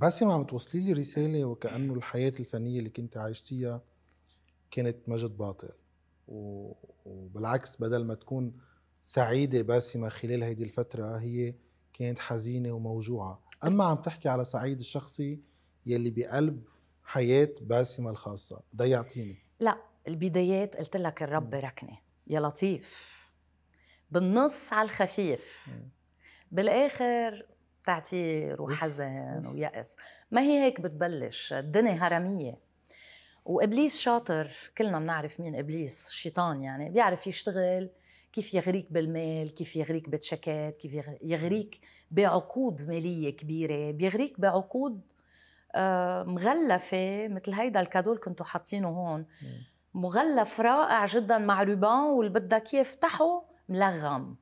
باسم عم توصلي لي رساله وكانه الحياه الفنيه اللي كنت عايشتيها كانت مجد باطل وبالعكس بدل ما تكون سعيده باسمه خلال هيدي الفتره هي كانت حزينه وموجوعه اما عم تحكي على سعيد الشخصي يلي بقلب حياه باسمه الخاصه ضيعتيني لا البدايات قلت لك الرب ركني يا لطيف بالنص على الخفيف بالاخر تعتير وحزن ويأس ما هي هيك بتبلش الدنيا هرمية وإبليس شاطر كلنا بنعرف مين إبليس الشيطان يعني بيعرف يشتغل كيف يغريك بالمال كيف يغريك بتشكات كيف يغريك بعقود مالية كبيرة بيغريك بعقود آه، مغلفة مثل هيدا الكادو اللي كنتوا حاطينه هون مغلف رائع جدا مع روبان واللي بدك اياه افتحه ملغم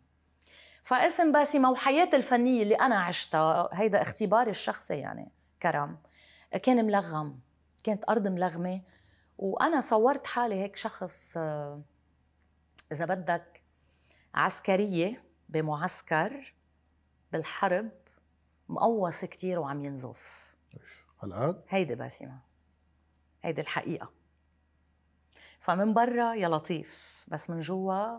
فاسم باسمة وحياتي الفنية اللي أنا عشتها هيدا اختباري الشخصي يعني كرم كان ملغم كانت أرض ملغمة وأنا صورت حالي هيك شخص آه، إذا بدك عسكرية بمعسكر بالحرب مقوص كتير وعم ينزف هالقد؟ هيدي باسمة هيدي الحقيقة فمن برا يا لطيف بس من جوا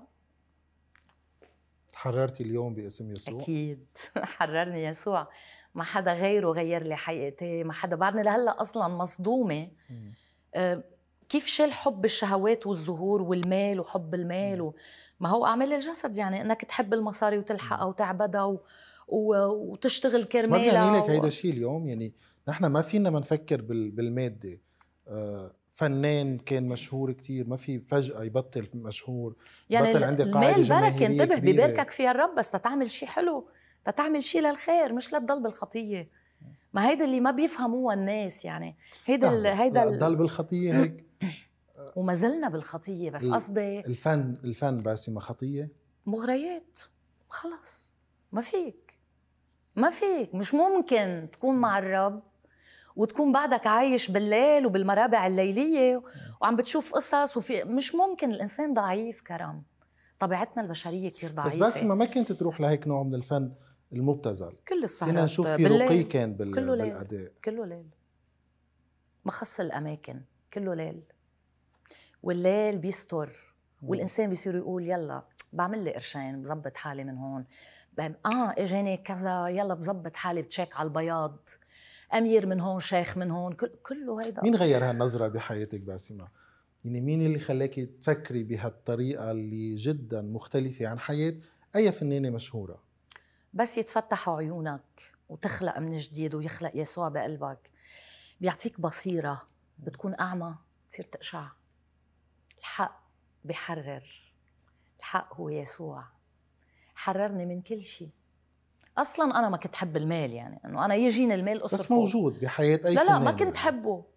تحررتي اليوم باسم يسوع اكيد حررني يسوع ما حدا غيره غير لي حقيقتي ما حدا بعدني لهلا اصلا مصدومه آه، كيف شال حب الشهوات والزهور والمال وحب المال و... ما هو اعمال الجسد يعني انك تحب المصاري وتلحقها وتعبدها و... و... وتشتغل كرمالها بس ما بيعني لك و... هيدا الشيء اليوم يعني نحن ما فينا ما نفكر بال... بالماده آه فنان كان مشهور كتير ما في فجأة يبطل مشهور يعني بطل عندي قاعدة بركة انتبه ببركك فيها الرب بس تتعمل شيء حلو تتعمل شيء للخير مش لتضل بالخطية ما هيدا اللي ما بيفهموها الناس يعني هيدا ال... هيدا تضل بالخطية هيك وما زلنا بالخطية بس قصدي الفن الفن باسمة خطية مغريات خلص ما فيك ما فيك مش ممكن تكون مع الرب وتكون بعدك عايش بالليل وبالمرابع الليليه وعم بتشوف قصص وفي مش ممكن الانسان ضعيف كرم طبيعتنا البشريه كثير ضعيفه بس بس ما كنت تروح لهيك نوع من الفن المبتذل كل السهرات كنا نشوف في رقي كان بال... كله ليل. بالاداء كله ليل ما خص الاماكن كله ليل والليل بيستر والانسان بيصير يقول يلا بعمل لي قرشين بظبط حالي من هون اه اجاني كذا يلا بظبط حالي بتشيك على البياض امير من هون شيخ من هون كل كله هيدا مين غير هالنظره بحياتك باسمه يعني مين اللي خلاكي تفكري بهالطريقه اللي جدا مختلفه عن حياه اي فنانه مشهوره بس يتفتحوا عيونك وتخلق من جديد ويخلق يسوع بقلبك بيعطيك بصيره بتكون اعمى تصير تقشع الحق بحرر الحق هو يسوع حررني من كل شيء اصلا انا ما كنت حب المال يعني انه انا يجيني المال قصص بس موجود بحياه اي لا لا ما كنت يعني. حبه